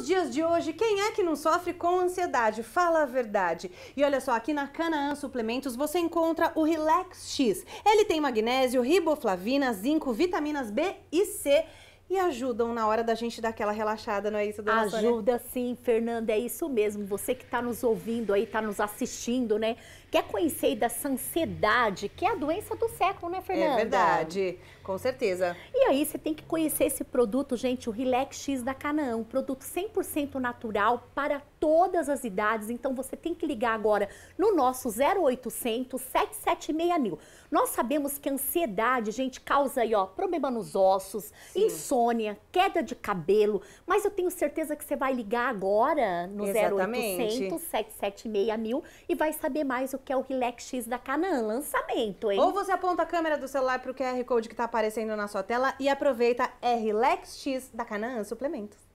nos dias de hoje, quem é que não sofre com ansiedade? Fala a verdade. E olha só, aqui na Canaã Suplementos você encontra o Relax X. Ele tem magnésio, riboflavina, zinco, vitaminas B e C e ajudam na hora da gente dar aquela relaxada, não é isso, dona Ajuda Sônia? sim, Fernanda, é isso mesmo. Você que está nos ouvindo aí, está nos assistindo, né? Quer conhecer dessa ansiedade, que é a doença do século, né, Fernanda? É verdade, com certeza. E aí, você tem que conhecer esse produto, gente, o Relax X da Canaã, um produto 100% natural para todas as idades. Então, você tem que ligar agora no nosso 0800 776 mil. Nós sabemos que a ansiedade, gente, causa aí, ó, problema nos ossos, insônia, insônia, queda de cabelo, mas eu tenho certeza que você vai ligar agora no Exatamente. mil e vai saber mais o que é o Relax X da Canaan, lançamento, hein? Ou você aponta a câmera do celular para o QR Code que tá aparecendo na sua tela e aproveita é Relax X da Canaan Suplementos.